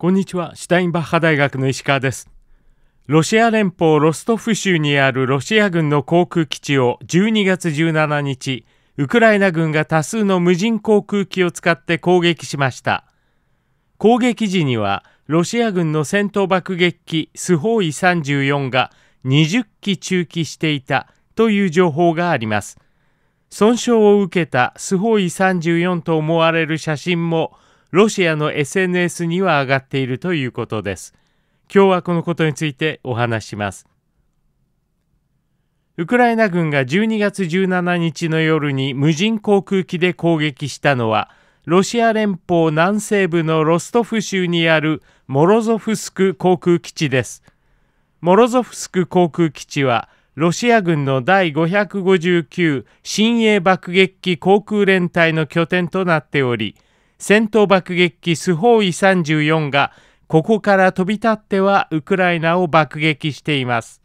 こんにちはシュタインバッハ大学の石川ですロシア連邦ロストフ州にあるロシア軍の航空基地を12月17日ウクライナ軍が多数の無人航空機を使って攻撃しました攻撃時にはロシア軍の戦闘爆撃機スホーイ34が20機中機していたという情報があります損傷を受けたスホーイ34と思われる写真もロシアの SNS には上がっているということです。今日はこのことについてお話します。ウクライナ軍が12月17日の夜に無人航空機で攻撃したのは、ロシア連邦南西部のロストフ州にあるモロゾフスク航空基地です。モロゾフスク航空基地は、ロシア軍の第559新鋭爆撃機航空連隊の拠点となっており、戦闘爆撃機スホーイ34がここから飛び立ってはウクライナを爆撃しています。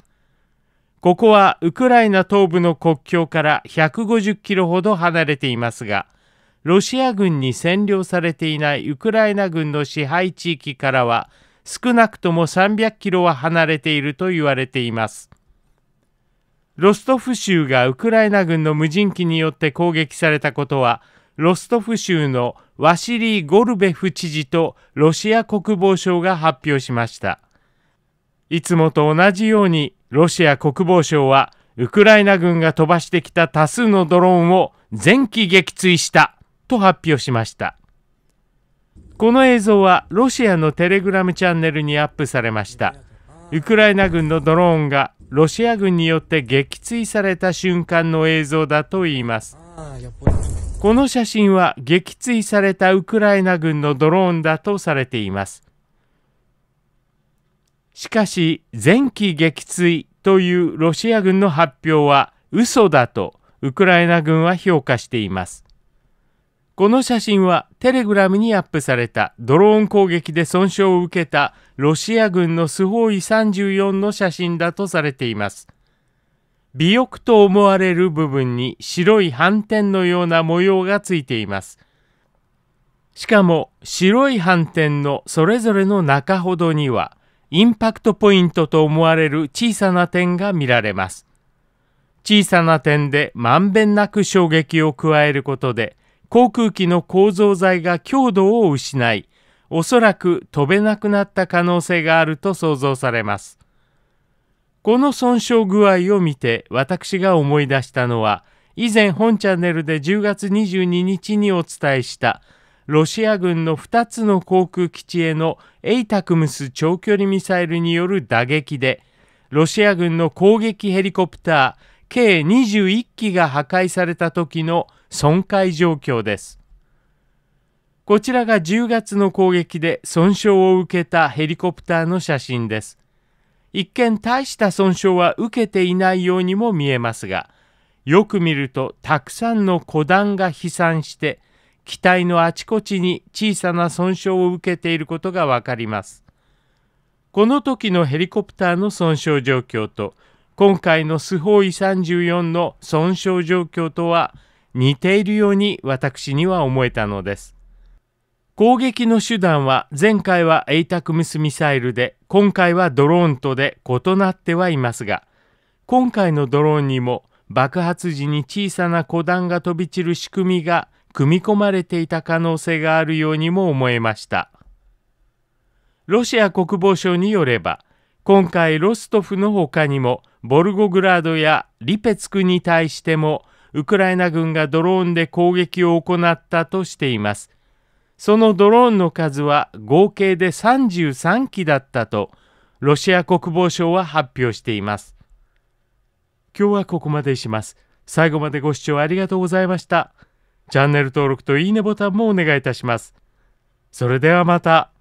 ここはウクライナ東部の国境から150キロほど離れていますが、ロシア軍に占領されていないウクライナ軍の支配地域からは少なくとも300キロは離れていると言われています。ロストフ州がウクライナ軍の無人機によって攻撃されたことはロストフ州のワシリー・ゴルベフ知事とロシア国防省が発表しました。いつもと同じようにロシア国防省はウクライナ軍が飛ばしてきた多数のドローンを全機撃墜したと発表しました。この映像はロシアのテレグラムチャンネルにアップされました。ウクライナ軍のドローンがロシア軍によって撃墜された瞬間の映像だといいます。この写真は撃墜されたウクライナ軍のドローンだとされています。しかし、前期撃墜というロシア軍の発表は嘘だとウクライナ軍は評価しています。この写真はテレグラムにアップされたドローン攻撃で損傷を受けたロシア軍のスホーイ34の写真だとされています。尾翼と思われる部分に白い斑点のような模様がついています。しかも白い斑点のそれぞれの中ほどにはインパクトポイントと思われる小さな点が見られます。小さな点でまんべんなく衝撃を加えることで航空機の構造材が強度を失いおそらく飛べなくなった可能性があると想像されます。この損傷具合を見て私が思い出したのは以前本チャンネルで10月22日にお伝えしたロシア軍の2つの航空基地への ATACMS 長距離ミサイルによる打撃でロシア軍の攻撃ヘリコプター計21機が破壊された時の損壊状況です。こちらが10月の攻撃で損傷を受けたヘリコプターの写真です。一見大した損傷は受けていないようにも見えますがよく見るとたくさんの小弾が飛散して機体のあちこちに小さな損傷を受けていることがわかります。この時のヘリコプターの損傷状況と今回のスホーイ34の損傷状況とは似ているように私には思えたのです。攻撃の手段は前回は ATACMS ミサイルで今回はドローンとで異なってはいますが今回のドローンにも爆発時に小さな小弾が飛び散る仕組みが組み込まれていた可能性があるようにも思えましたロシア国防省によれば今回ロストフの他にもボルゴグラードやリペツクに対してもウクライナ軍がドローンで攻撃を行ったとしていますそのドローンの数は合計で33機だったとロシア国防省は発表しています。今日はここまでします。最後までご視聴ありがとうございました。チャンネル登録といいねボタンもお願いいたします。それではまた。